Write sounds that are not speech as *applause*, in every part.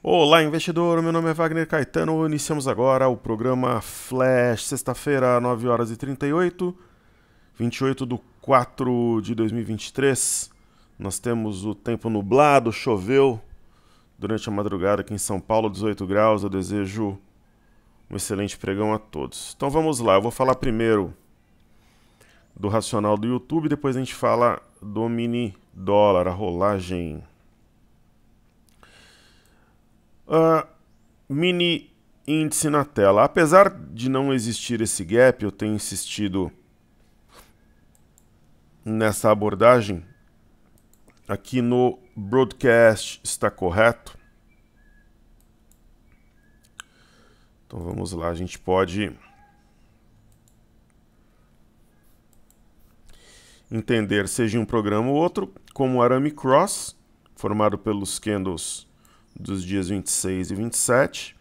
Olá, investidor. Meu nome é Wagner Caetano. Iniciamos agora o programa Flash, sexta-feira, 9 horas e 38, 28 de 4 de 2023. Nós temos o tempo nublado, choveu durante a madrugada aqui em São Paulo, 18 graus. Eu desejo um excelente pregão a todos. Então vamos lá, eu vou falar primeiro do racional do YouTube, depois a gente fala do mini dólar, a rolagem Uh, mini índice na tela. Apesar de não existir esse gap, eu tenho insistido nessa abordagem. Aqui no broadcast está correto. Então vamos lá, a gente pode entender seja um programa ou outro como arame cross, formado pelos candles dos dias 26 e 27.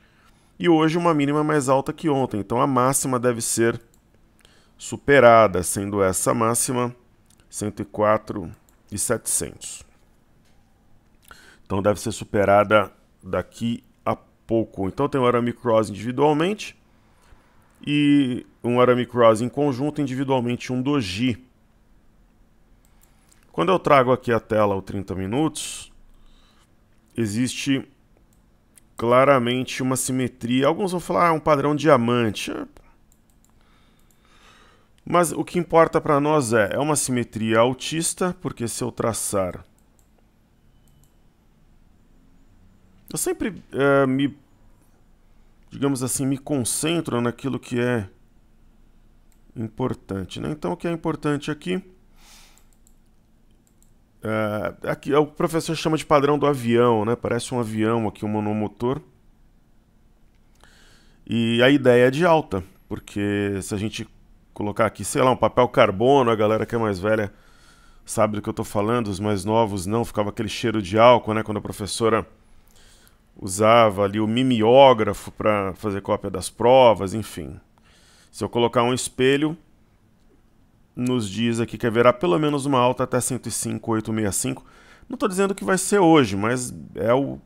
E hoje uma mínima mais alta que ontem, então a máxima deve ser superada, sendo essa máxima 104,700. Então deve ser superada daqui a pouco. Então tem o arame Cross individualmente e um arame Cross em conjunto, individualmente um Doji. Quando eu trago aqui a tela o 30 minutos, existe claramente uma simetria. Alguns vão falar ah, é um padrão diamante. Mas o que importa para nós é, é uma simetria altista, porque se eu traçar... Eu sempre é, me, digamos assim, me concentro naquilo que é importante. Né? Então o que é importante aqui Uh, aqui, é o professor chama de padrão do avião, né? Parece um avião aqui, um monomotor. E a ideia é de alta, porque se a gente colocar aqui, sei lá, um papel carbono, a galera que é mais velha sabe do que eu estou falando, os mais novos não, ficava aquele cheiro de álcool, né? Quando a professora usava ali o mimeógrafo para fazer cópia das provas, enfim. Se eu colocar um espelho, nos diz aqui que haverá pelo menos uma alta até 105,865. Não estou dizendo que vai ser hoje, mas é o,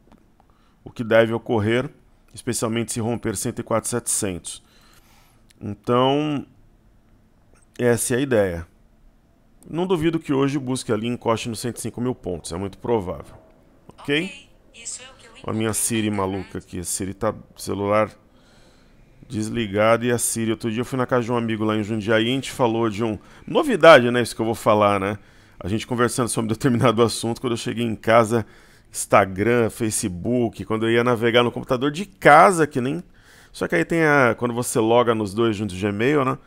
o que deve ocorrer, especialmente se romper 104,700. Então, essa é a ideia. Não duvido que hoje busque ali encoste nos 105 mil pontos, é muito provável. Ok? okay. É a minha Siri maluca aqui, a Siri tá celular Desligado e a Siri. Outro dia eu fui na casa de um amigo lá em Jundiaí e a gente falou de um. Novidade, né? Isso que eu vou falar, né? A gente conversando sobre *laughs* determinado assunto. Quando eu cheguei em casa, Instagram, Facebook, quando eu ia navegar no computador de casa, que nem. Só que aí tem a. Quando você loga nos dois juntos Gmail, né?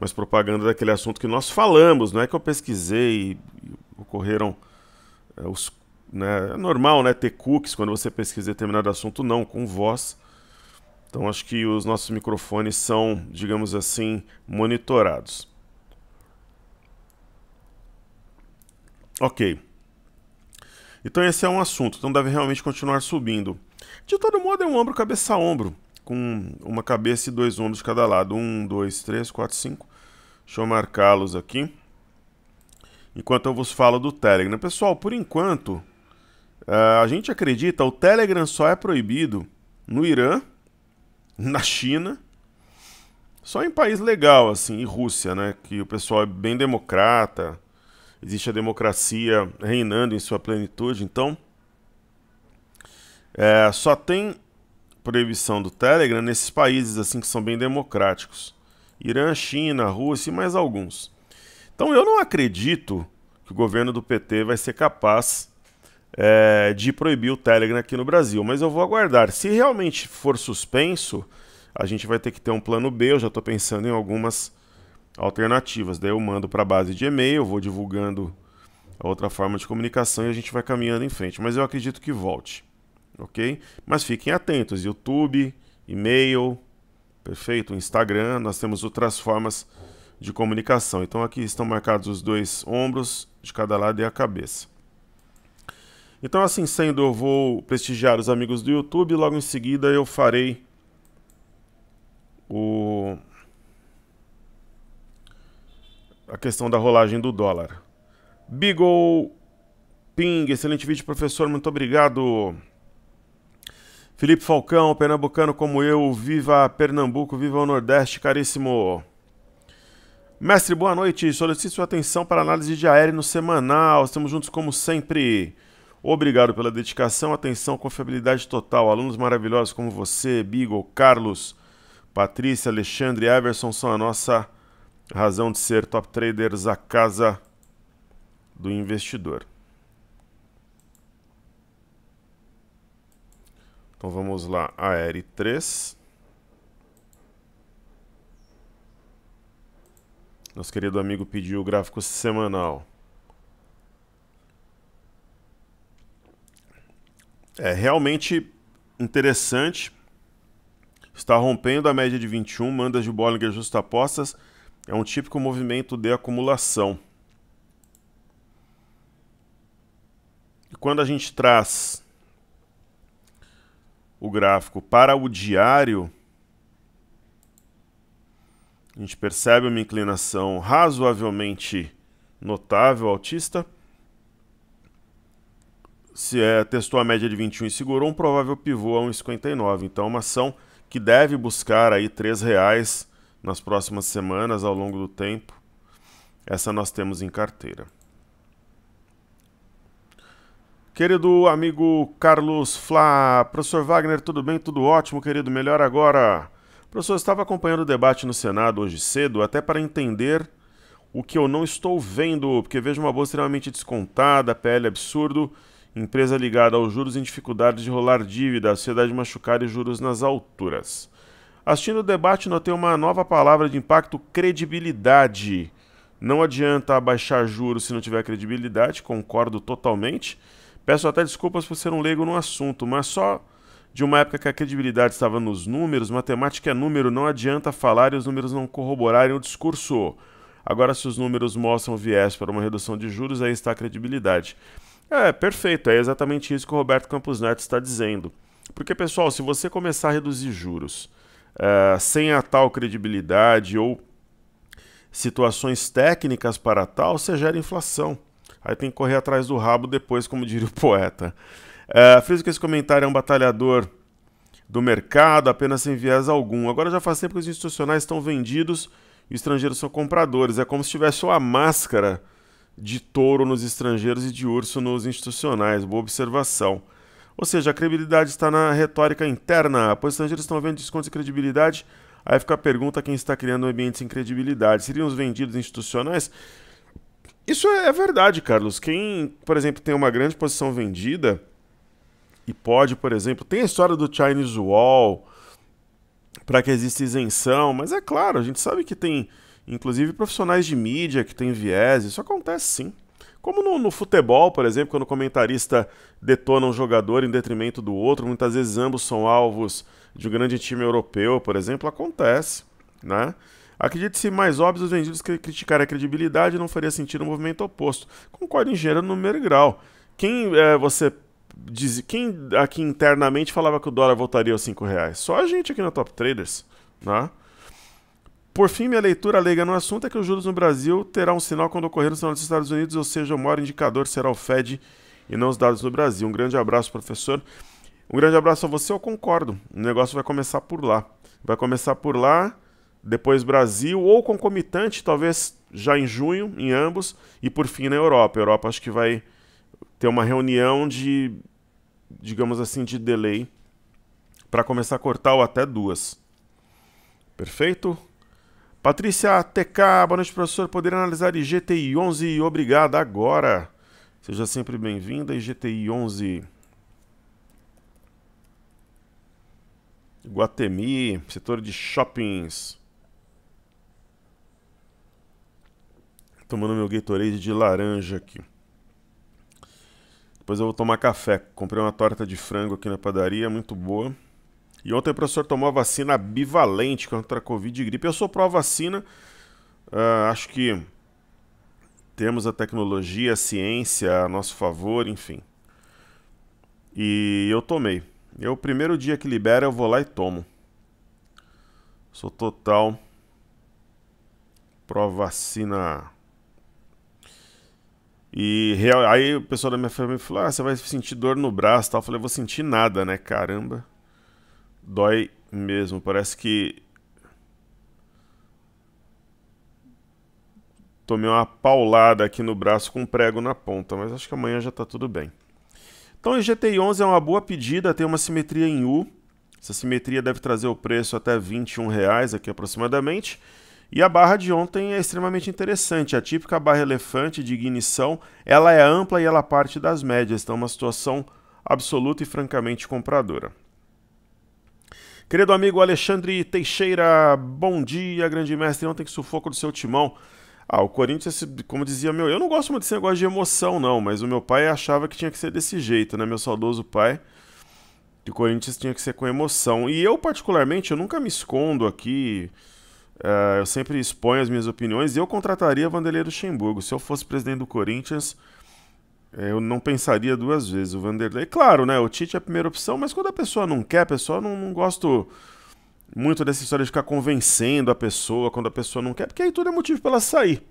Mas propaganda daquele assunto que nós falamos, não é que eu pesquisei e ocorreram eh, os. Né? É normal, né? Ter cookies quando você pesquisa determinado assunto, não, com voz. Então acho que os nossos microfones são, digamos assim, monitorados. Ok. Então esse é um assunto, então deve realmente continuar subindo. De todo modo é um ombro cabeça a ombro, com uma cabeça e dois ombros de cada lado. Um, dois, três, quatro, cinco. Deixa eu marcá-los aqui. Enquanto eu vos falo do Telegram. Pessoal, por enquanto, eh, a gente acredita, o Telegram só é proibido no Irã, na China. Só em país legal, assim, e Rússia, né? Que o pessoal é bem democrata, existe a democracia reinando em sua plenitude. Então, é, só tem proibição do Telegram nesses países, assim, que são bem democráticos. Irã, China, Rússia e mais alguns. Então, eu não acredito que o governo do PT vai ser capaz é, de proibir o Telegram aqui no Brasil. Mas eu vou aguardar. Se realmente for suspenso, a gente vai ter que ter um plano B. Eu já estou pensando em algumas alternativas. Daí eu mando para a base de e-mail, vou divulgando a outra forma de comunicação e a gente vai caminhando em frente. Mas eu acredito que volte, ok? Mas fiquem atentos: YouTube, e-mail, perfeito, Instagram. Nós temos outras formas de comunicação. Então aqui estão marcados os dois ombros de cada lado e a cabeça. Então, assim sendo, eu vou prestigiar os amigos do YouTube. Logo em seguida, eu farei o... a questão da rolagem do dólar. Beagle Ping, excelente vídeo, professor. Muito obrigado. Felipe Falcão, pernambucano como eu. Viva Pernambuco, viva o Nordeste, caríssimo. Mestre, boa noite. Solicito sua atenção para análise de aéreo no semanal. Estamos juntos como sempre. Obrigado pela dedicação, atenção, confiabilidade total. Alunos maravilhosos como você, Beagle, Carlos, Patrícia, Alexandre, e Everson são a nossa razão de ser top traders, a casa do investidor. Então vamos lá, AR3. Nosso querido amigo pediu o gráfico semanal. É realmente interessante. Está rompendo a média de 21, mandas de Bollinger justapostas. É um típico movimento de acumulação. E quando a gente traz o gráfico para o diário, a gente percebe uma inclinação razoavelmente notável, altista se é, testou a média de 21 e segurou um provável pivô a 1,59. Então, é uma ação que deve buscar aí R$ 3,00 nas próximas semanas, ao longo do tempo. Essa nós temos em carteira. Querido amigo Carlos Flá, professor Wagner, tudo bem? Tudo ótimo, querido? Melhor agora. Professor, eu estava acompanhando o debate no Senado hoje cedo, até para entender o que eu não estou vendo, porque vejo uma bolsa extremamente descontada, PL absurdo Empresa ligada aos juros em dificuldades de rolar dívida, a sociedade machucada e juros nas alturas. Assistindo o debate, notei uma nova palavra de impacto: credibilidade. Não adianta abaixar juros se não tiver credibilidade, concordo totalmente. Peço até desculpas por ser um leigo no assunto, mas só de uma época que a credibilidade estava nos números, matemática é número, não adianta falar e os números não corroborarem o discurso. Agora, se os números mostram viés para uma redução de juros, aí está a credibilidade. É, perfeito. É exatamente isso que o Roberto Campos Neto está dizendo. Porque, pessoal, se você começar a reduzir juros uh, sem a tal credibilidade ou situações técnicas para tal, você gera inflação. Aí tem que correr atrás do rabo depois, como diria o poeta. Uh, é, friso que esse comentário é um batalhador do mercado, apenas sem viés algum. Agora já faz tempo que os institucionais estão vendidos e estrangeiros são compradores. É como se tivesse uma máscara de touro nos estrangeiros e de urso nos institucionais. Boa observação. Ou seja, a credibilidade está na retórica interna, pois estrangeiros estão vendo descontos de credibilidade. Aí fica a pergunta quem está criando um ambiente sem credibilidade. Seriam os vendidos institucionais? Isso é, é verdade, Carlos. Quem, por exemplo, tem uma grande posição vendida e pode, por exemplo, tem a história do Chinese Wall para que exista isenção, mas é claro, a gente sabe que tem inclusive profissionais de mídia que têm viés, isso acontece sim. Como no, no, futebol, por exemplo, quando o comentarista detona um jogador em detrimento do outro, muitas vezes ambos são alvos de um grande time europeu, por exemplo, acontece, né? Acredite-se mais óbvio os vendidos que criticar a credibilidade não faria sentido o um movimento oposto. Concordo em gênero número e grau. Quem é, você diz, quem aqui internamente falava que o dólar voltaria aos 5 reais? Só a gente aqui na Top Traders, né? Por fim, minha leitura leiga no assunto é que os juros no Brasil terá um sinal quando ocorrer nos Estados Unidos, ou seja, o maior indicador será o Fed e não os dados no Brasil. Um grande abraço, professor. Um grande abraço a você, eu concordo. O negócio vai começar por lá. Vai começar por lá, depois Brasil, ou concomitante, talvez já em junho, em ambos, e por fim na Europa. A Europa acho que vai ter uma reunião de, digamos assim, de delay para começar a cortar ou até duas. Perfeito? Patrícia TK, boa noite, professor. Poder analisar IGTI 11? Obrigada, agora. Seja sempre bem-vinda, IGTI 11. Guatemi, setor de shoppings. Tomando meu Gatorade de laranja aqui. Depois eu vou tomar café. Comprei uma torta de frango aqui na padaria, muito boa. E ontem o professor tomou a vacina bivalente contra a Covid e gripe. Eu sou pró-vacina. Uh, acho que temos a tecnologia, a ciência a nosso favor, enfim. E eu tomei. Eu, é o primeiro dia que libera, eu vou lá e tomo. Sou total pró-vacina. E real, aí o pessoal da minha família falou: Ah, você vai sentir dor no braço tal. Eu falei: Vou sentir nada, né? Caramba. Dói mesmo, parece que. Tomei uma paulada aqui no braço com um prego na ponta, mas acho que amanhã já tá tudo bem. Então, o GTI 11 é uma boa pedida, tem uma simetria em U. Essa simetria deve trazer o preço até R$ 21,00 reais aqui aproximadamente. E a barra de ontem é extremamente interessante. A típica barra elefante de ignição, ela é ampla e ela parte das médias. Então, é uma situação absoluta e francamente compradora. Querido amigo Alexandre Teixeira, bom dia, grande mestre. Ontem que sufoco do seu timão. Ah, o Corinthians, como dizia meu, eu não gosto muito desse negócio de emoção, não, mas o meu pai achava que tinha que ser desse jeito, né? Meu saudoso pai. Que o Corinthians tinha que ser com emoção. E eu, particularmente, eu nunca me escondo aqui. Eh, eu sempre exponho as minhas opiniões. Eu contrataria Vanderlei Luxemburgo. Se eu fosse presidente do Corinthians, é, eu não pensaria duas vezes o Vanderlei. Claro, né? O Tite é a primeira opção, mas quando a pessoa não quer, a pessoa não, não gosto muito dessa história de ficar convencendo a pessoa quando a pessoa não quer, porque aí tudo é motivo para ela sair.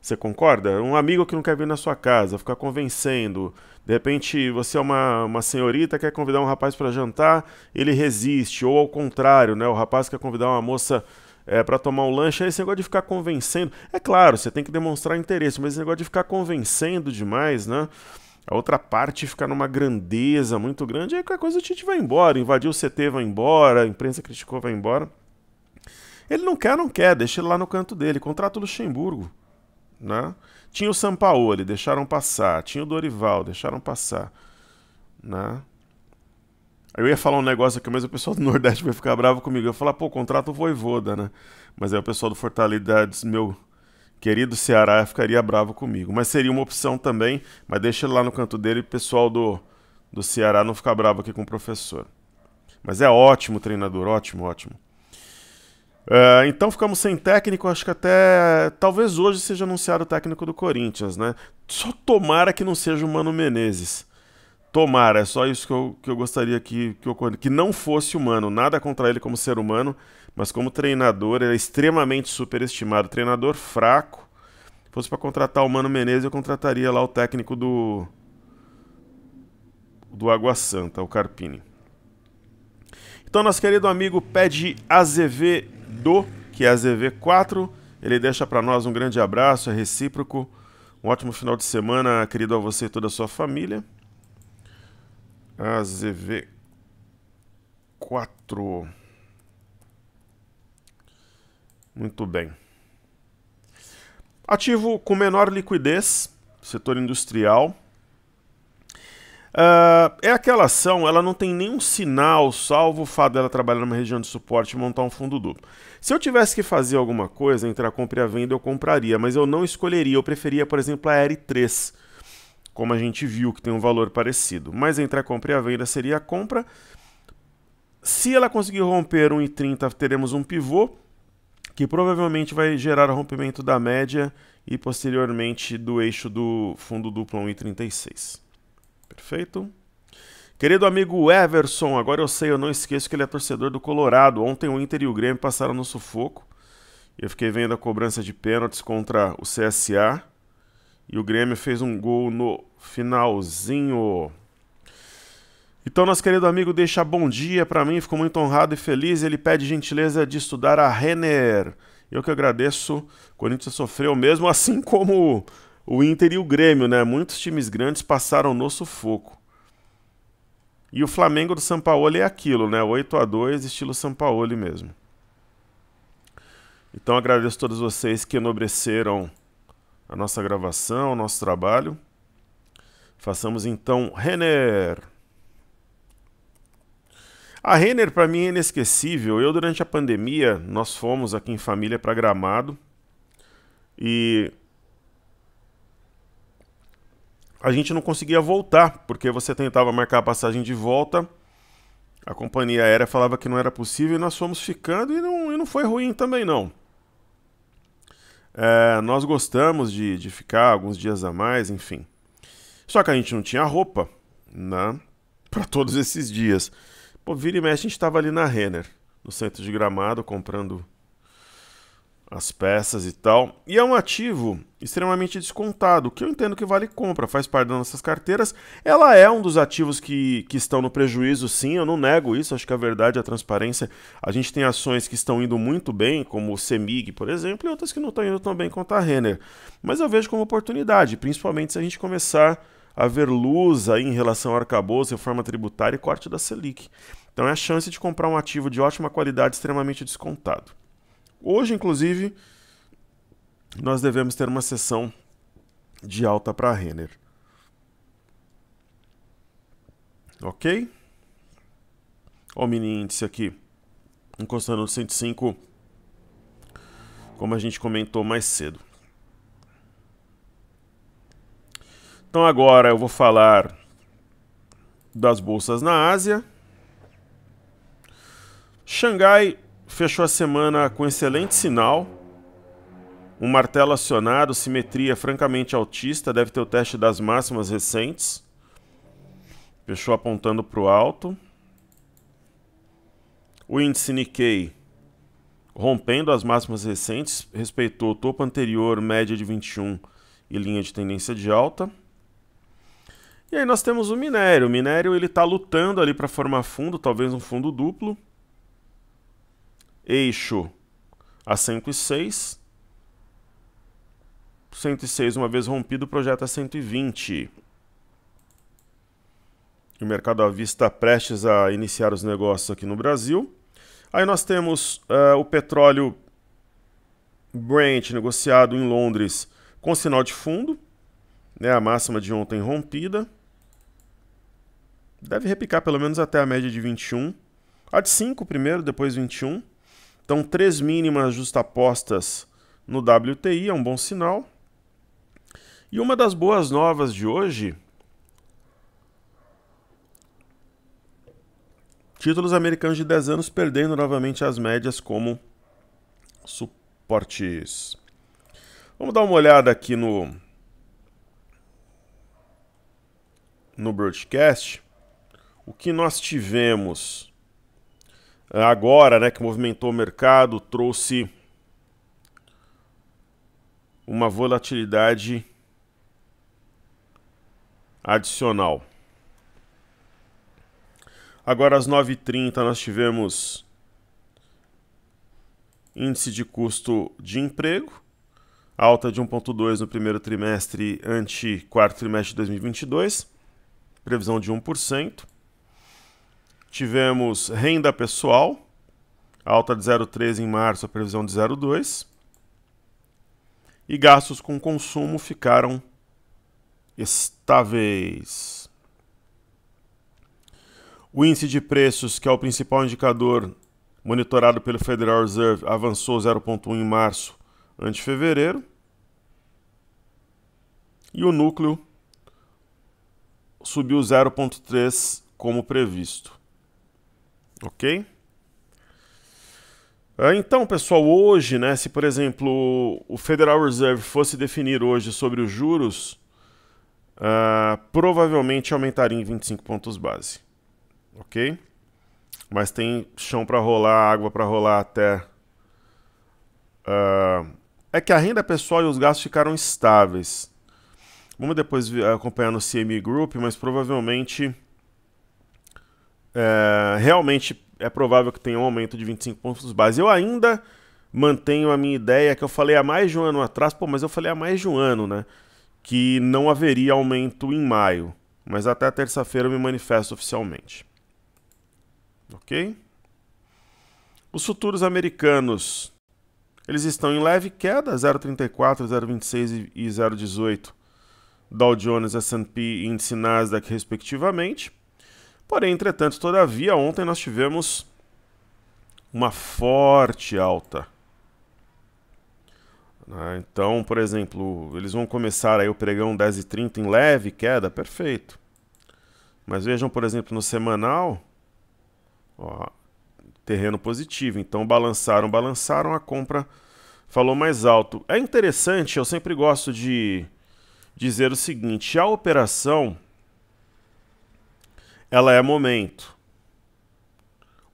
Você concorda? Um amigo que não quer vir na sua casa, ficar convencendo. De repente, você é uma, uma senhorita, quer convidar um rapaz para jantar, ele resiste. Ou ao contrário, né? O rapaz quer convidar uma moça é, para tomar um lanche, é esse negócio de ficar convencendo. É claro, você tem que demonstrar interesse, mas esse negócio de ficar convencendo demais, né? A outra parte ficar numa grandeza muito grande, aí é a coisa o Tite vai embora, invadiu o CT, vai embora, a imprensa criticou, vai embora. Ele não quer, não quer, deixa ele lá no canto dele, contrato Luxemburgo, né? Tinha o Sampaoli, deixaram passar, tinha o Dorival, deixaram passar, né? Eu ia falar um negócio aqui, mas o pessoal do *laughs* Nordeste vai ficar bravo comigo. Eu ia falar, pô, contrato o Voivoda, né? Mas aí o pessoal do Fortalidades, meu querido Ceará, ficaria bravo comigo. Mas seria uma opção também, mas deixa ele lá no canto dele, o pessoal do, do Ceará não ficar bravo aqui com o professor. Mas é ótimo treinador, ótimo, ótimo. Uh, então ficamos sem técnico, acho que até. Talvez hoje seja anunciado o técnico do Corinthians, né? Só tomara que não seja o Mano Menezes. Tomara, é só isso que eu, que eu gostaria que, que ocorresse. Que não fosse humano, nada contra ele como ser humano, mas como treinador, ele é extremamente superestimado. Treinador fraco. Se fosse para contratar o Mano Menezes, eu contrataria lá o técnico do. do Água Santa, o Carpini. Então, nosso querido amigo pede AZV do, que é AZV4. Ele deixa para nós um grande abraço, é recíproco. Um ótimo final de semana, querido a você e toda a sua família. AZV4. Muito bem. Ativo com menor liquidez, setor industrial. Uh, é aquela ação, ela não tem nenhum sinal, salvo o fato dela trabalhar numa região de suporte e montar um fundo duplo. Se eu tivesse que fazer alguma coisa entre a compra e a venda, eu compraria, mas eu não escolheria. Eu preferia, por exemplo, a R3 como a gente viu que tem um valor parecido. Mas entre a compra e a venda seria a compra. Se ela conseguir romper 1,30, teremos um pivô que provavelmente vai gerar rompimento da média e posteriormente do eixo do fundo duplo 1,36. Perfeito? Querido amigo Everson, agora eu sei, eu não esqueço que ele é torcedor do Colorado. Ontem o Inter e o Grêmio passaram no sufoco. Eu fiquei vendo a cobrança de pênaltis contra o CSA. E o Grêmio fez um gol no finalzinho. Então, nosso querido amigo deixa bom dia para mim, ficou muito honrado e feliz. Ele pede gentileza de estudar a Renner. Eu que agradeço. O Corinthians sofreu mesmo, *laughs* assim como o Inter e o Grêmio, né? Muitos times grandes passaram no sufoco. E o Flamengo do São Paulo é aquilo, né? 8 a 2 estilo São Paulo mesmo. Então agradeço a todos vocês que enobreceram a nossa gravação, o nosso trabalho. Façamos então Renner. A Renner para mim é inesquecível. Eu durante a pandemia nós fomos aqui em família para Gramado e a gente não conseguia voltar porque você tentava marcar a passagem de volta, a companhia aérea falava que não era possível e nós fomos ficando e não, e não foi ruim também não. É, nós gostamos de, de ficar alguns dias a mais, enfim. Só que a gente não tinha roupa, né? Para todos esses dias. Pô, vira e mexe, a gente estava ali na Renner, no centro de Gramado, comprando as peças e tal. E é um ativo extremamente descontado, que eu entendo que vale compra, faz parte das nossas carteiras. Ela é um dos ativos que, que estão no prejuízo, sim, eu não nego isso, acho que a verdade, a transparência. A gente tem ações que estão indo muito bem, como o CEMIG, por exemplo, e outras que não estão indo tão bem quanto a Renner. Mas eu vejo como oportunidade, principalmente se a gente começar a ver luz aí em relação ao arcabouço, reforma tributária e corte da Selic. Então é a chance de comprar um ativo de ótima qualidade extremamente descontado. Hoje, inclusive, nós devemos ter uma sessão de alta para a Renner. Ok? Olha o mini índice aqui, encostando no 105, como a gente comentou mais cedo. Então agora eu vou falar das bolsas na Ásia. Xangai fechou a semana com excelente sinal. Um martelo acionado, simetria francamente altista, deve ter o teste das máximas recentes. Fechou apontando para o alto. O índice Nikkei rompendo as máximas recentes, respeitou o topo anterior, média de 21 e linha de tendência de alta. E aí nós temos o minério. O minério ele está lutando ali para formar fundo, talvez um fundo duplo eixo a 106. e 106, uma vez rompido, projeta 120. É o mercado à vista prestes a iniciar os negócios aqui no Brasil. Aí nós temos uh, o petróleo Brent negociado em Londres com sinal de fundo, né, a máxima de ontem rompida. Deve repicar pelo menos até a média de 21. A de 5 primeiro, depois 21. Então, três mínimas justapostas no WTI é um bom sinal. E uma das boas novas de hoje Títulos americanos de 10 anos perdendo novamente as médias como suportes. Vamos dar uma olhada aqui no no broadcast. O que nós tivemos? agora, né, que movimentou o mercado, trouxe uma volatilidade adicional. Agora às 9h30 nós tivemos índice de custo de emprego, alta de 1,2 no primeiro trimestre ante quarto trimestre de 2022, previsão de 1%. Tivemos renda pessoal, alta de 0,3 em março, a previsão de 0,2. E gastos com consumo ficaram estáveis. O índice de preços, que é o principal indicador monitorado pelo Federal Reserve, avançou 0,1 em março ante fevereiro. E o núcleo subiu 0,3 como previsto. Ok? É, então, pessoal, hoje, né, se por exemplo o Federal Reserve fosse definir hoje sobre os juros, uh, provavelmente aumentaria em 25 pontos base, ok? Mas tem chão para rolar, água para rolar até. Uh, é que a renda pessoal e os gastos ficaram estáveis. Vamos depois acompanhar no CME Group, mas provavelmente é, realmente é provável que tenha um aumento de 25 pontos base. Eu ainda mantenho a minha ideia que eu falei há mais de um ano atrás, pô, mas eu falei há mais de um ano, né? Que não haveria aumento em maio. Mas até terça-feira eu me manifesto oficialmente. Ok? Os futuros americanos, eles estão em leve queda, 0,34, 0,26 e 0,18. Dow Jones, S&P e índice Nasdaq, respectivamente. Porém, entretanto, todavia, ontem nós tivemos uma forte alta. Né? Então, por exemplo, eles vão começar aí o pregão 10h30 em leve queda, perfeito. Mas vejam, por exemplo, no semanal, ó, terreno positivo. Então, balançaram, balançaram, a compra falou mais alto. É interessante, eu sempre gosto de dizer o seguinte, a operação ela é momento.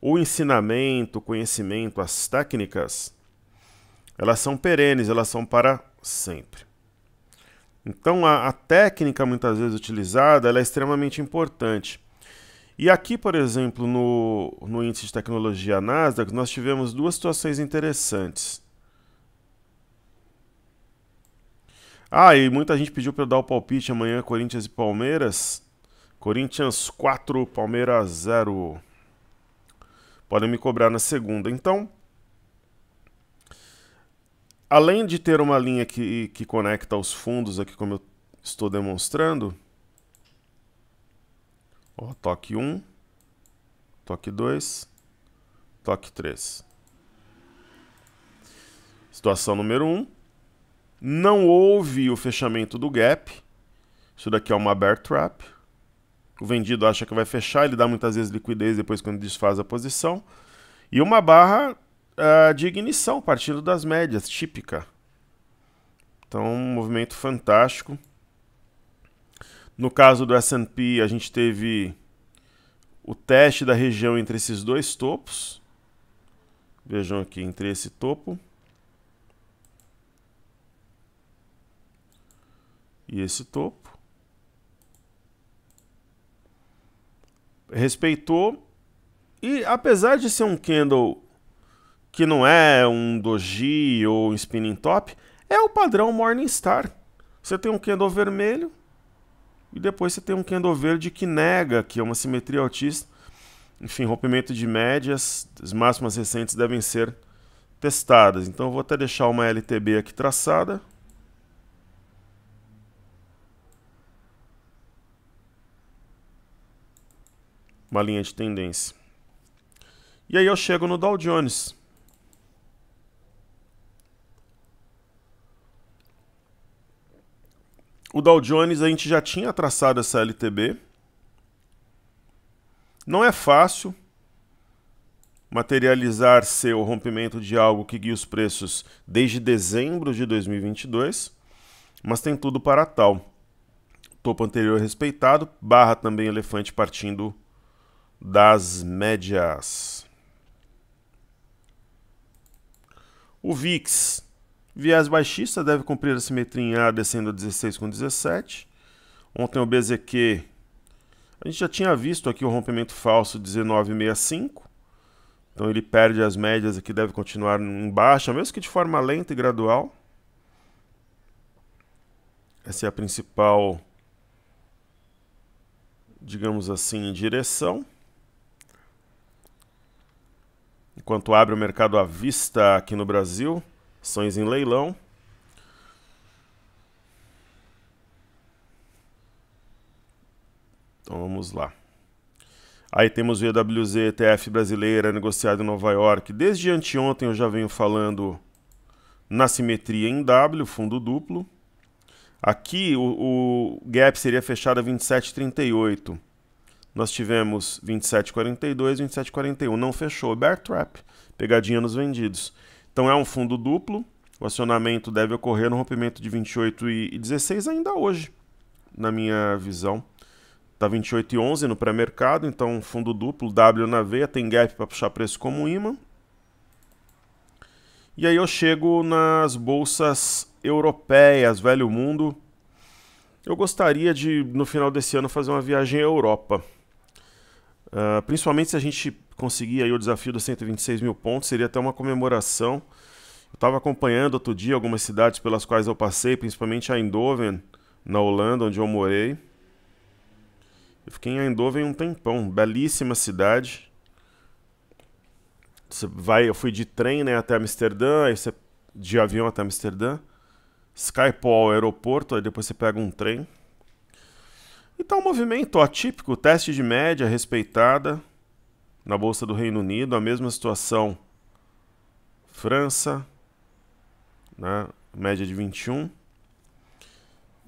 O ensinamento, o conhecimento, as técnicas, elas são perenes, elas são para sempre. Então a, a técnica muitas vezes utilizada é extremamente importante. E aqui, por exemplo, no, no índice de tecnologia Nasdaq, nós tivemos duas situações interessantes. Ah, e muita gente pediu para eu dar o palpite amanhã Corinthians e Palmeiras. Corinthians 4, Palmeiras 0. Podem me cobrar na segunda. Então, além de ter uma linha que, que conecta os fundos aqui, como eu estou demonstrando, ó, toque 1, toque 2, toque 3. Situação número 1. Não houve o fechamento do gap. Isso daqui é uma bear trap o vendido acha que vai fechar, ele dá muitas vezes liquidez depois quando desfaz a posição, e uma barra uh, de ignição partindo das médias, típica. Então, um movimento fantástico. No caso do S&P, a gente teve o teste da região entre esses dois topos. Vejam aqui, entre esse topo e esse topo. respeitou. E apesar de ser um candle que não é um doji ou um spinning top, é o padrão Morningstar. Você tem um candle vermelho e depois você tem um candle verde que nega, que é uma simetria autista. Enfim, rompimento de médias, as máximas recentes devem ser testadas. Então eu vou até deixar uma LTB aqui traçada. uma linha de tendência. E aí eu chego no Dow Jones. O Dow Jones a gente já tinha traçado essa LTB. Não é fácil materializar seu rompimento de algo que guia os preços desde dezembro de 2022, mas tem tudo para tal. Topo anterior respeitado, barra também elefante partindo das médias. O VIX, viés baixista, deve cumprir a simetria em A, descendo a 16,17. com Ontem o BZQ, a gente já tinha visto aqui o rompimento falso 1965. Então ele perde as médias aqui, deve continuar em baixa, mesmo que de forma lenta e gradual. Essa é a principal, digamos assim, direção. Enquanto abre o mercado à vista aqui no Brasil, ações em leilão. Então vamos lá. Aí temos o EWZ ETF brasileira negociado em Nova York. Desde anteontem eu já venho falando na simetria em W, fundo duplo. Aqui o, o gap seria fechado a 27,38. Nós tivemos 27,42, 27,41, não fechou. Bear trap, pegadinha nos vendidos. Então é um fundo duplo, o acionamento deve ocorrer no rompimento de 28 e 16 ainda hoje, na minha visão. Tá 28 e 11 no pré-mercado, então fundo duplo, W na veia, tem gap para puxar preço como imã. E aí eu chego nas bolsas europeias, velho mundo. Eu gostaria de no final desse ano fazer uma viagem à Europa. Ah, principalmente se a gente conseguir aí o desafio dos 126 mil pontos, seria até uma comemoração. Eu estava acompanhando outro dia algumas cidades pelas quais eu passei, principalmente a Eindhoven, na Holanda, onde eu morei. Eu fiquei em Eindhoven um tempão, belíssima cidade. Você vai, eu fui de trem né, até Amsterdã, aí você, de avião até Amsterdã. Skypol, aeroporto, aí depois você pega um trem. Então, movimento atípico, teste de média respeitada na Bolsa do Reino Unido, a mesma situação França, né, média de 21.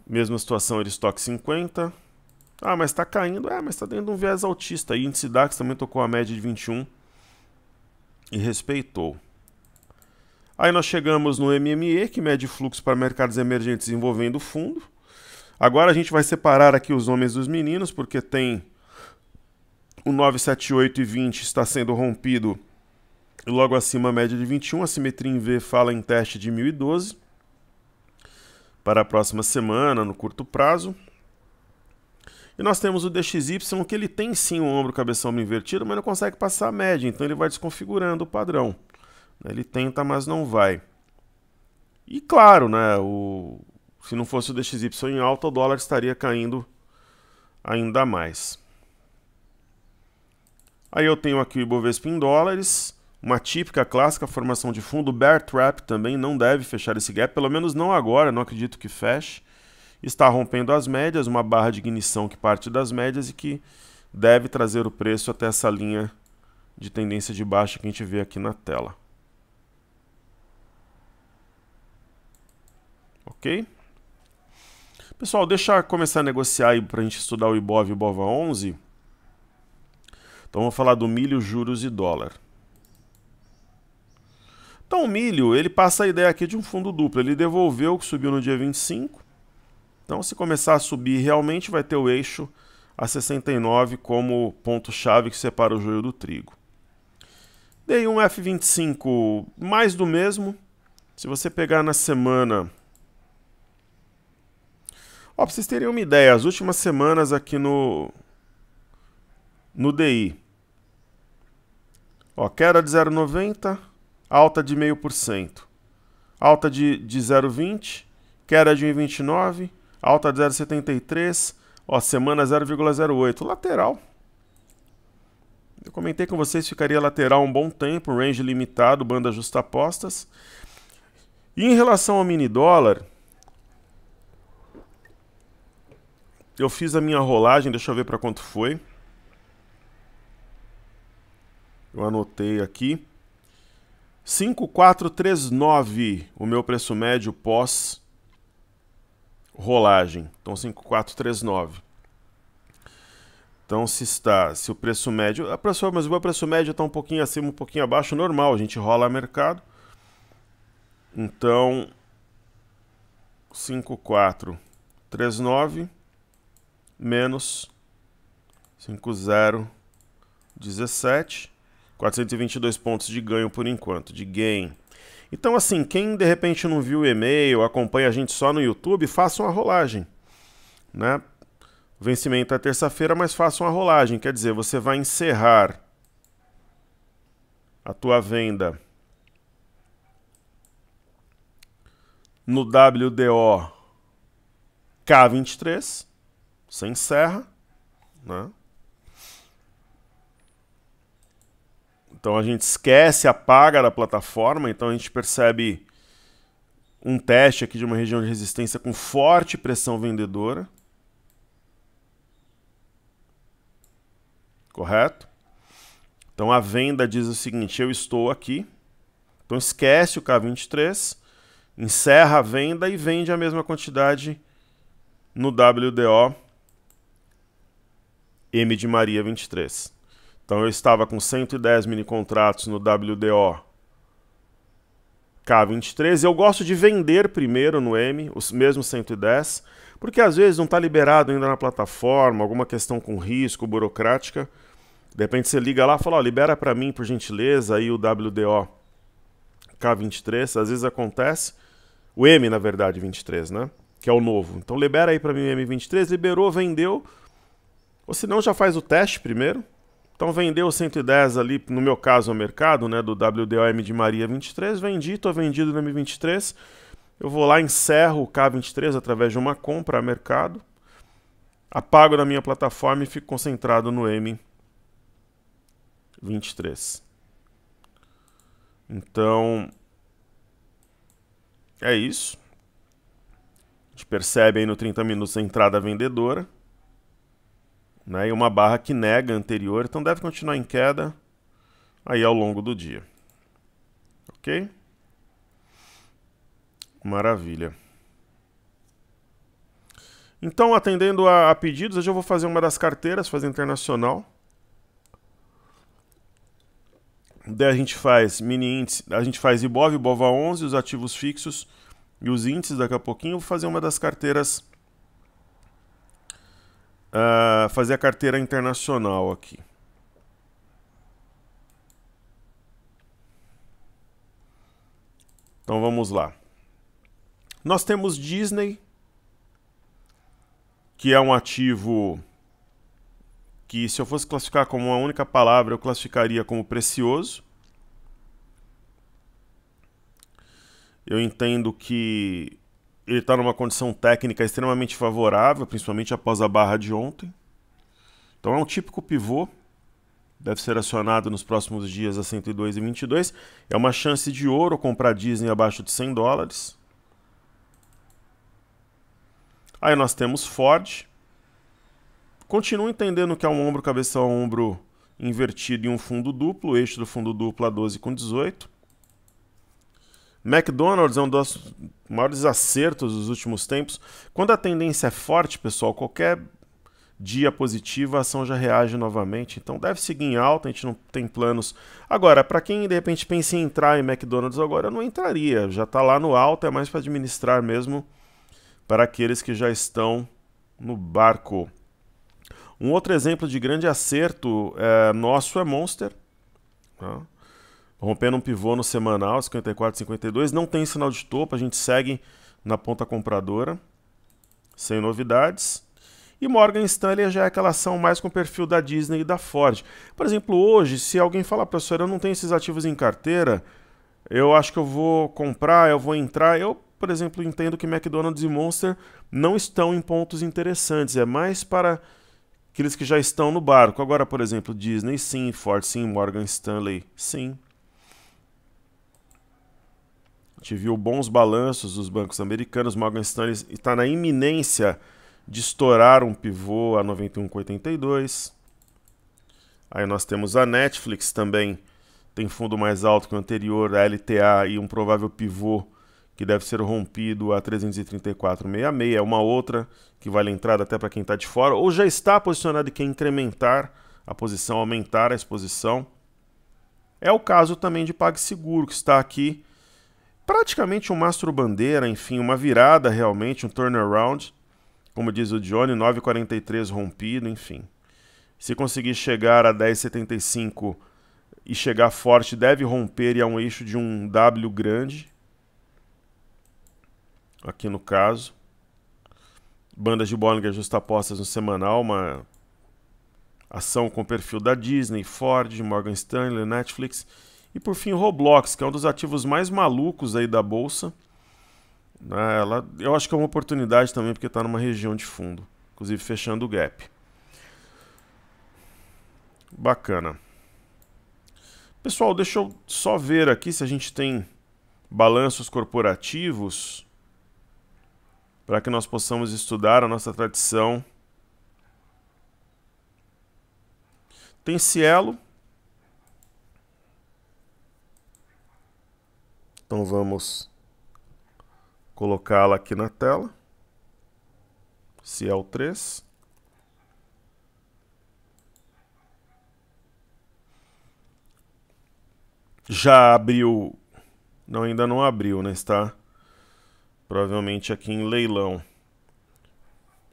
Mesma situação, estoque 50. Ah, mas está caindo. É, mas está dentro de um viés altista. índice DAX também tocou a média de 21 e respeitou. Aí nós chegamos no MME, que mede fluxo para mercados emergentes envolvendo fundo. Agora a gente vai separar aqui os homens dos meninos, porque tem o 978 e 20 está sendo rompido logo acima a média de 21. A simetria em V fala em teste de 1012 para a próxima semana, no curto prazo. E nós temos o DXY, que ele tem sim o ombro cabeção invertido, mas não consegue passar a média, então ele vai desconfigurando o padrão. Ele tenta, mas não vai. E claro, né, o, se não fosse o DXY em alta, o dólar estaria caindo ainda mais. Aí eu tenho aqui o Ibovespa em dólares, uma típica clássica formação de fundo, bear trap também não deve fechar esse gap, pelo menos não agora, não acredito que feche. Está rompendo as médias, uma barra de ignição que parte das médias e que deve trazer o preço até essa linha de tendência de baixa que a gente vê aqui na tela. OK? Pessoal, deixa eu começar a negociar aí para a gente estudar o IBOV e o IBOVA 11. Então vamos falar do milho, juros e dólar. Então o milho, ele passa a ideia aqui de um fundo duplo. Ele devolveu o que subiu no dia 25. Então se começar a subir realmente vai ter o eixo a 69 como ponto-chave que separa o joio do trigo. Dei um F25 mais do mesmo. Se você pegar na semana Ó, pra vocês terem uma ideia, as últimas semanas aqui no, no DI. Ó, queda de 0,90, alta de 0,5%. Alta de, de 0,20, queda de 1,29, alta de 0,73, ó, semana 0,08, lateral. Eu comentei com vocês, ficaria lateral um bom tempo, range limitado, banda justa apostas. E em relação ao mini dólar, Eu fiz a minha rolagem, deixa eu ver para quanto foi. Eu anotei aqui. 5439 o meu preço médio pós rolagem. Então 5439. Então se está, se o preço médio, a pessoa, mas o meu preço médio está um pouquinho acima, um pouquinho abaixo, normal, a gente rola mercado. Então 5439 menos 5017. 422 pontos de ganho por enquanto, de gain. Então, assim, quem de repente não viu o e-mail, acompanha a gente só no YouTube, faça uma rolagem. Né? O vencimento é terça-feira, mas faça uma rolagem. Quer dizer, você vai encerrar a tua venda no WDO K23 você encerra, né? Então a gente esquece, apaga da plataforma, então a gente percebe um teste aqui de uma região de resistência com forte pressão vendedora. Correto? Então a venda diz o seguinte: eu estou aqui. Então esquece o K23, encerra a venda e vende a mesma quantidade no WDO M de Maria 23. Então eu estava com 110 mini contratos no WDO K23. Eu gosto de vender primeiro no M, os mesmos 110, porque às vezes não está liberado ainda na plataforma, alguma questão com risco burocrática. De repente você liga lá e fala: libera para mim, por gentileza, aí o WDO K23. Às vezes acontece. O M, na verdade, 23, né? Que é o novo. Então libera aí para mim o M23. Liberou, vendeu. Ou se não, já faz o teste primeiro. Então vendeu 110 ali, no meu caso, ao mercado, né, do WDOM de Maria 23, vendi, estou vendido no M23. Eu vou lá, encerro o K23 através de uma compra a mercado, apago na minha plataforma e fico concentrado no M23. Então, é isso. A gente percebe aí no 30 minutos a entrada vendedora né, e uma barra que nega a anterior, então deve continuar em queda aí ao longo do dia. Ok? Maravilha. Então, atendendo a, a pedidos, hoje eu vou fazer uma das carteiras, fazer internacional. Daí a gente faz mini índice, a gente faz IBOV, IBOVA 11, os ativos fixos e os índices daqui a pouquinho. Eu vou fazer uma das carteiras uh, fazer a carteira internacional aqui. Então vamos lá. Nós temos Disney, que é um ativo que, se eu fosse classificar como uma única palavra, eu classificaria como precioso. Eu entendo que ele está numa condição técnica extremamente favorável, principalmente após a barra de ontem. Então é um típico pivô, deve ser acionado nos próximos dias a 102,22. É uma chance de ouro comprar Disney abaixo de 100 dólares. Aí nós temos Ford. Continua entendendo que é um ombro cabeça a ombro invertido e um fundo duplo, o eixo do fundo duplo a 12 com 18. McDonald's é um dos maiores acertos dos últimos tempos. Quando a tendência é forte, pessoal, qualquer dia positivo a ação já reage novamente. Então deve seguir em alta, a gente não tem planos. Agora, para quem de repente pensa em entrar em McDonald's agora, eu não entraria. Já está lá no alto, é mais para administrar mesmo para aqueles que já estão no barco. Um outro exemplo de grande acerto é, nosso é Monster. Tá? rompendo um pivô no semanal, 54, 52. Não tem sinal de topo, a gente segue na ponta compradora, sem novidades. E Morgan Stanley já é aquela ação mais com o perfil da Disney e da Ford. Por exemplo, hoje, se alguém falar, professor, eu não tenho esses ativos em carteira, eu acho que eu vou comprar, eu vou entrar. Eu, por exemplo, entendo que McDonald's e Monster não estão em pontos interessantes, é mais para aqueles que já estão no barco. Agora, por exemplo, Disney sim, Ford sim, Morgan Stanley sim gente viu bons balanços dos bancos americanos. Morgan Stanley está na iminência de estourar um pivô a 91,82. Aí nós temos a Netflix também, tem fundo mais alto que o anterior, a LTA e um provável pivô que deve ser rompido a 334,66. É uma outra que vale entrada até para quem está de fora, ou já está posicionado e quer incrementar a posição, aumentar a exposição. É o caso também de PagSeguro, que está aqui praticamente um mastro-bandeira, enfim, uma virada realmente, um turnaround, como diz o Johnny, 9,43 rompido, enfim. Se conseguir chegar a 10,75 e chegar forte, deve romper e a é um eixo de um W grande, aqui no caso. Bandas de Bollinger justapostas no semanal, uma ação com perfil da Disney, Ford, Morgan Stanley, Netflix e por fim, Roblox, que é um dos ativos mais malucos aí da bolsa. Né? Ela, eu acho que é uma oportunidade também porque está numa região de fundo, inclusive fechando o gap. Bacana. Pessoal, deixa eu só ver aqui se a gente tem balanços corporativos para que nós possamos estudar a nossa tradição. Tem Cielo, Então vamos colocá-la aqui na tela. Ciel 3. É Já abriu. Não, ainda não abriu, né? Está provavelmente aqui em leilão.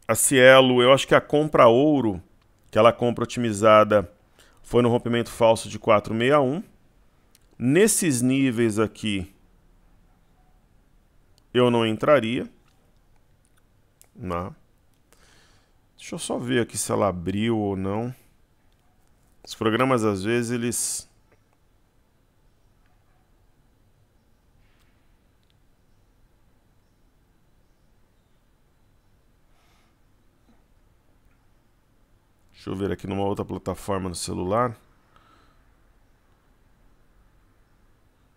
A Cielo, eu acho que a compra ouro, que ela compra otimizada, foi no rompimento falso de 461. Nesses níveis aqui, eu não entraria. Não. Né? Deixa eu só ver aqui se ela abriu ou não. Os programas às vezes eles Deixa eu ver aqui numa outra plataforma no celular.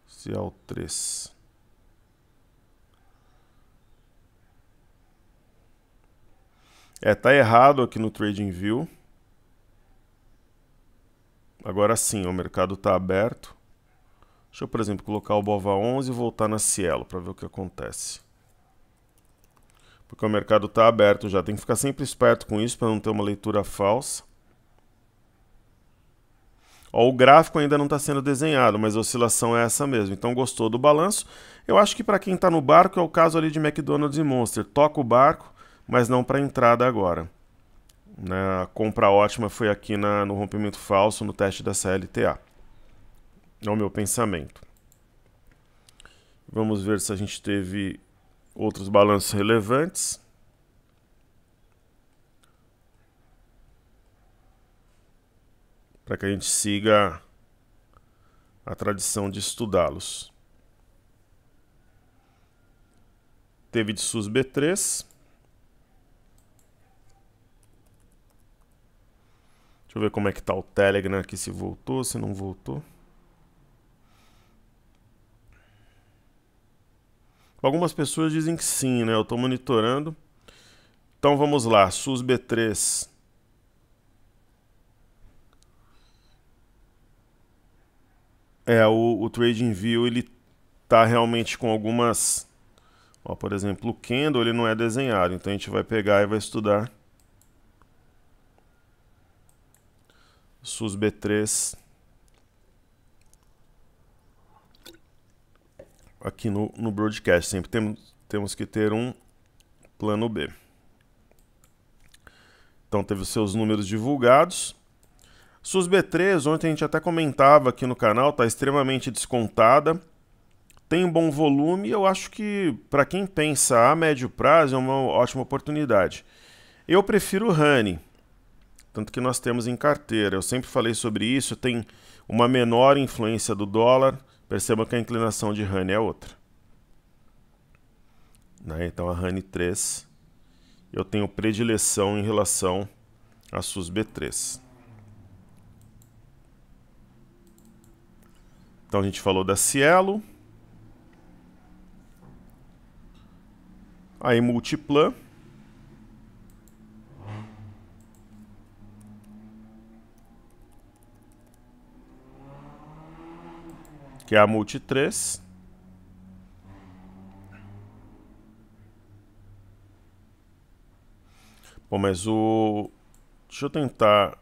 Se é o 3. É, tá errado aqui no TradingView. Agora sim, o mercado está aberto. Deixa eu, por exemplo, colocar o Bova 11 e voltar na Cielo para ver o que acontece. Porque o mercado está aberto já. Tem que ficar sempre esperto com isso para não ter uma leitura falsa. Ó, o gráfico ainda não está sendo desenhado, mas a oscilação é essa mesmo. Então gostou do balanço. Eu acho que para quem está no barco é o caso ali de McDonald's e Monster. Toca o barco, mas não para entrada agora. Né? A compra ótima foi aqui na, no rompimento falso, no teste da CLTA. É o meu pensamento. Vamos ver se a gente teve outros balanços relevantes. Para que a gente siga a tradição de estudá-los. Teve de SUS B3. Deixa eu ver como é que tá o Telegram aqui, se voltou, se não voltou. Algumas pessoas dizem que sim, né? Eu estou monitorando. Então vamos lá, SUS B3. É, o, o TradingView ele tá realmente com algumas... Ó, por exemplo, o candle ele não é desenhado, então a gente vai pegar e vai estudar SUS B3 aqui no, no broadcast. Sempre temos, temos que ter um plano B. Então teve os seus números divulgados. SUS B3, ontem a gente até comentava aqui no canal, está extremamente descontada. Tem um bom volume eu acho que para quem pensa a médio prazo é uma ótima oportunidade. Eu prefiro o Honey tanto que nós temos em carteira. Eu sempre falei sobre isso, tem uma menor influência do dólar, perceba que a inclinação de RAN é outra. Né? Então a RAN 3, eu tenho predileção em relação à SUS B3. Então a gente falou da Cielo. Aí Multiplan. que é a Multi 3. Bom, mas o... Deixa eu tentar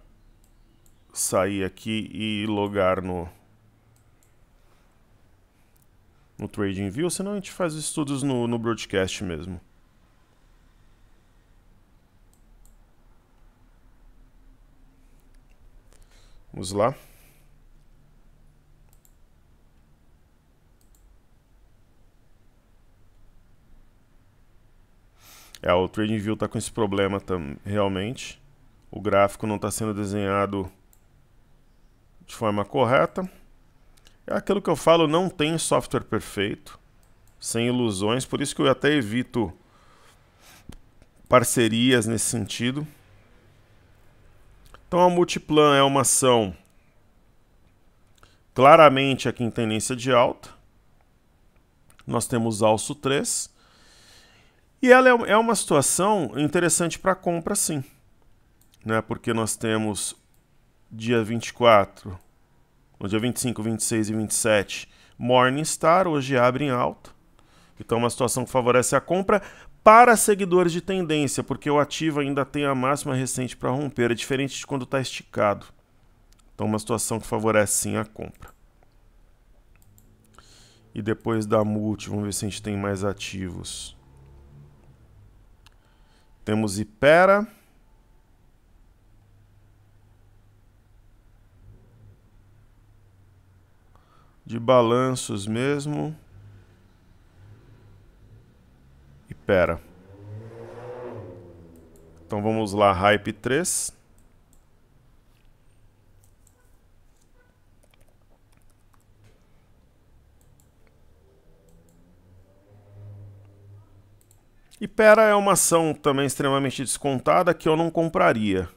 sair aqui e logar no... No Trading View, senão a gente faz estudos no, no broadcast mesmo. Vamos lá. É, o TradingView está com esse problema realmente. O gráfico não está sendo desenhado de forma correta. É aquilo que eu falo, não tem software perfeito, sem ilusões, por isso que eu até evito parcerias nesse sentido. Então a Multiplan é uma ação claramente aqui em tendência de alta. Nós temos Alço 3, e ela é, é uma situação interessante para compra, sim. Né? Porque nós temos dia 24, no dia 25, 26 e 27, Morningstar, hoje abre em alta. Então, é uma situação que favorece a compra para seguidores de tendência, porque o ativo ainda tem a máxima recente para romper, é diferente de quando está esticado. Então, é uma situação que favorece sim a compra. E depois da multi, vamos ver se a gente tem mais ativos. Temos Ipera. De balanços mesmo. Ipera. Então vamos lá, Hype 3. E Pera é uma ação também extremamente descontada que eu não compraria,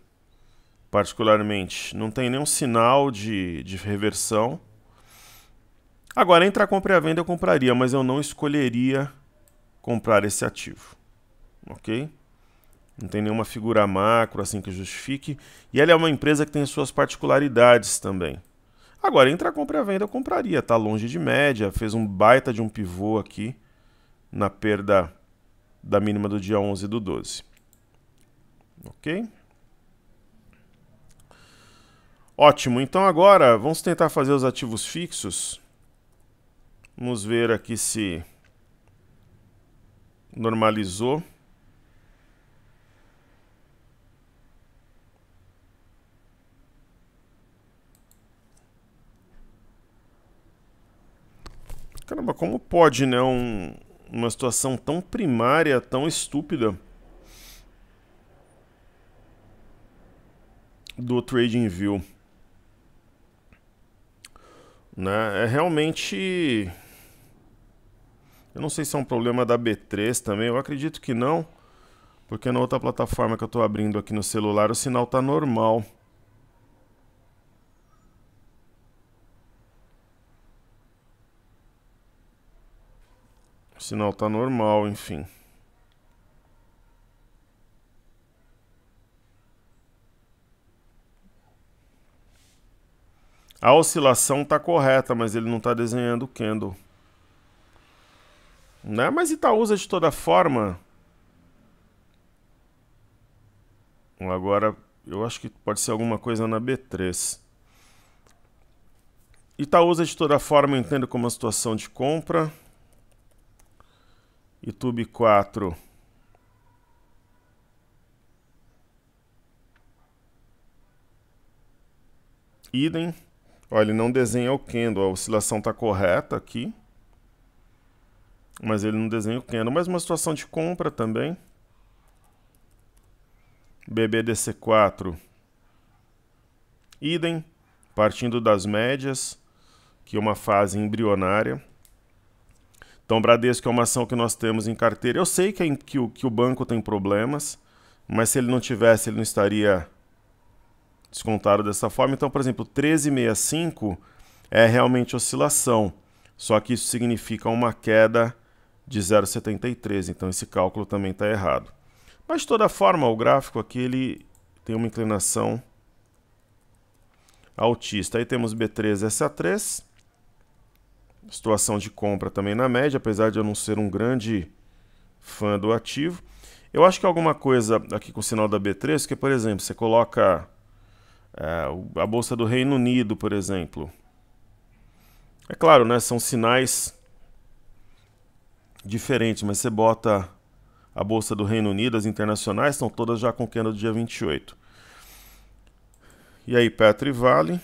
particularmente. Não tem nenhum sinal de, de reversão. Agora, entre a compra e a venda eu compraria, mas eu não escolheria comprar esse ativo. Ok? Não tem nenhuma figura macro assim que justifique. E ela é uma empresa que tem suas particularidades também. Agora, entre a compra e a venda eu compraria. Está longe de média, fez um baita de um pivô aqui na perda da mínima do dia 11 do 12. Ok? Ótimo, então agora vamos tentar fazer os ativos fixos. Vamos ver aqui se normalizou. Caramba, como pode, né? Um, uma situação tão primária, tão estúpida do Trading View. Né? É realmente. Eu não sei se é um problema da B3 também, eu acredito que não, porque na outra plataforma que eu estou abrindo aqui no celular o sinal está normal. O sinal tá normal, enfim. A oscilação tá correta, mas ele não tá desenhando o candle. Né? Mas Itaúsa de toda forma. Agora eu acho que pode ser alguma coisa na B3. Itaúsa de toda forma eu entendo como uma situação de compra. YouTube 4. Idem. Olha, ele não desenha o candle. A oscilação está correta aqui. Mas ele não desenha o candle. Mais uma situação de compra também. BBDC4. Idem. Partindo das médias, que é uma fase embrionária. Então, o Bradesco é uma ação que nós temos em carteira. Eu sei que, é, que, o, que o banco tem problemas, mas se ele não tivesse, ele não estaria descontado dessa forma. Então, por exemplo, 13,65 é realmente oscilação, só que isso significa uma queda de 0,73. Então, esse cálculo também está errado. Mas, de toda forma, o gráfico aqui ele tem uma inclinação altista. Aí temos B3, SA3 situação de compra também na média, apesar de eu não ser um grande fã do ativo. Eu acho que alguma coisa aqui com o sinal da B3, que por exemplo, você coloca é, a bolsa do Reino Unido, por exemplo. É claro, né, são sinais diferentes, mas você bota a bolsa do Reino Unido, as internacionais, estão todas já com queda do dia 28. E aí, Petro e Vale.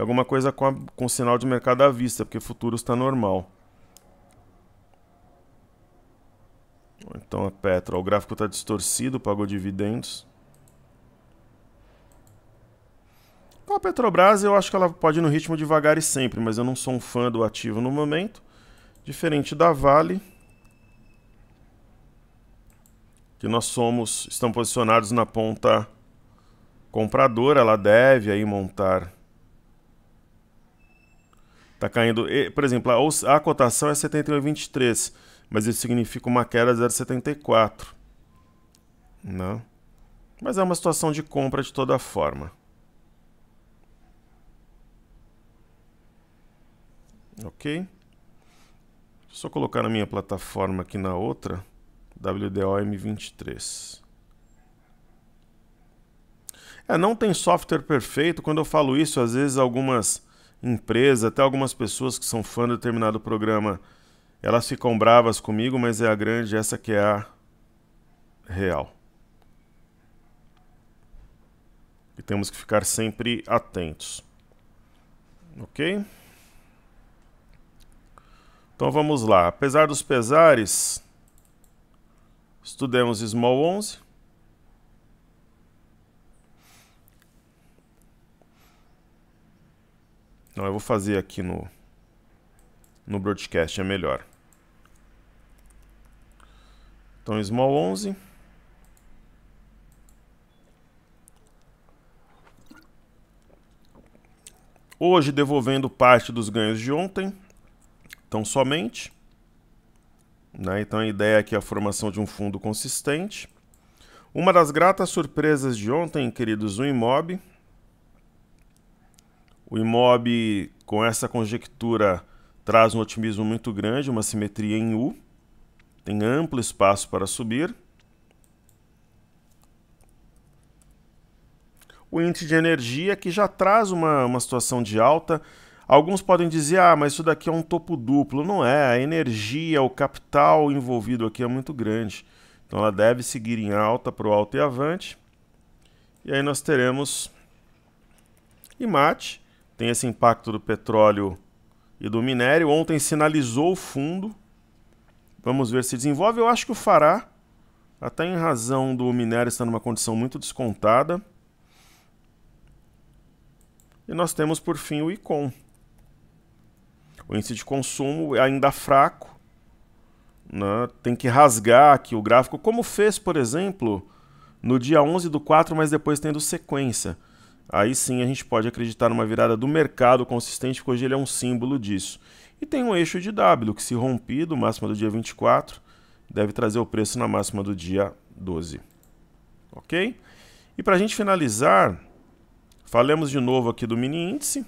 Tem alguma coisa com, a, com sinal de mercado à vista, porque futuros está normal. Então a Petro o gráfico está distorcido, pagou dividendos. Então a Petrobras eu acho que ela pode ir no ritmo devagar e sempre, mas eu não sou um fã do ativo no momento. Diferente da Vale, que nós somos, estão posicionados na ponta compradora, ela deve aí montar Está caindo. Por exemplo, a, a cotação é 71,23, mas isso significa uma queda de 0,74. Não. Né? Mas é uma situação de compra de toda forma. Ok? Só colocar na minha plataforma aqui na outra, WDOM23. É, não tem software perfeito. Quando eu falo isso, às vezes algumas empresa, até algumas pessoas que são fã de determinado programa, elas ficam bravas comigo, mas é a grande, essa que é a real. E temos que ficar sempre atentos. Ok? Então vamos lá. Apesar dos pesares, estudemos Small 11. Não, eu vou fazer aqui no, no broadcast, é melhor. Então, small 11. Hoje, devolvendo parte dos ganhos de ontem. Então, somente. Né? Então, a ideia aqui é a formação de um fundo consistente. Uma das gratas surpresas de ontem, queridos, o Imob o IMOB, com essa conjectura, traz um otimismo muito grande, uma simetria em U, tem amplo espaço para subir. O índice de energia que já traz uma, uma situação de alta. Alguns podem dizer, ah, mas isso daqui é um topo duplo. Não é, a energia, o capital envolvido aqui é muito grande. Então ela deve seguir em alta para o alto e avante. E aí nós teremos IMAT tem esse impacto do petróleo e do minério. Ontem sinalizou o fundo. Vamos ver se desenvolve. Eu acho que o fará, até em razão do minério estar numa condição muito descontada. E nós temos por fim o ICOM. O índice de consumo é ainda fraco. Né? Tem que rasgar aqui o gráfico, como fez, por exemplo, no dia 11 do 4, mas depois tendo sequência aí sim a gente pode acreditar numa virada do mercado consistente, porque hoje ele é um símbolo disso. E tem um eixo de W, que se rompido, máxima do dia 24, deve trazer o preço na máxima do dia 12. Ok? E para a gente finalizar, falemos de novo aqui do mini índice.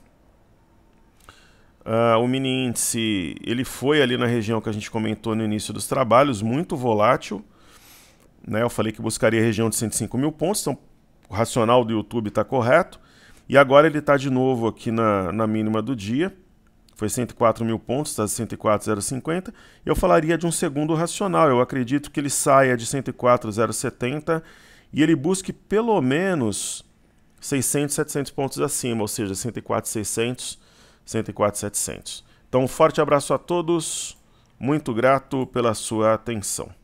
Uh, o mini índice ele foi ali na região que a gente comentou no início dos trabalhos, muito volátil. Né? Eu falei que buscaria a região de 105 mil pontos, então o racional do YouTube está correto. E agora ele está de novo aqui na, na mínima do dia. Foi 104 mil pontos, está 104,050. Eu falaria de um segundo racional. Eu acredito que ele saia de 104,070 e ele busque pelo menos 600, 700 pontos acima, ou seja, 104,600, 104,700. Então, um forte abraço a todos. Muito grato pela sua atenção.